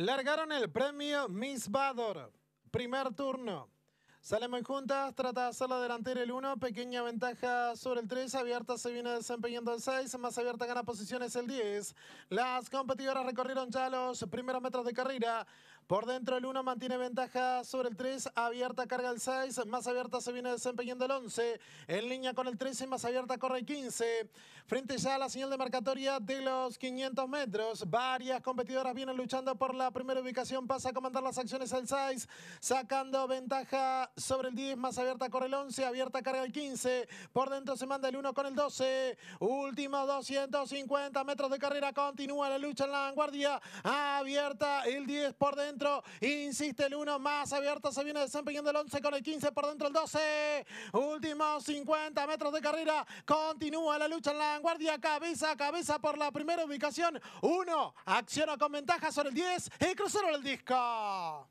Largaron el premio Miss Bador. Primer turno. Salen muy juntas, trata de hacer la delantera el 1, pequeña ventaja sobre el 3, abierta se viene desempeñando el 6, más abierta gana posiciones el 10. Las competidoras recorrieron ya los primeros metros de carrera, por dentro el 1 mantiene ventaja sobre el 3, abierta carga el 6, más abierta se viene desempeñando el 11, en línea con el 13, más abierta corre el 15. Frente ya a la señal de marcatoria de los 500 metros, varias competidoras vienen luchando por la primera ubicación, pasa a comandar las acciones el 6, sacando ventaja sobre el 10, más abierta corre el 11, abierta carga el 15, por dentro se manda el 1 con el 12, Último 250 metros de carrera, continúa la lucha en la vanguardia, abierta el 10 por dentro. Insiste el 1 más abierto. Se viene desempeñando el 11 con el 15 por dentro el 12. Últimos 50 metros de carrera. Continúa la lucha en la vanguardia. Cabeza a cabeza por la primera ubicación. 1. Acciona con ventaja sobre el 10 y cruzaron el disco.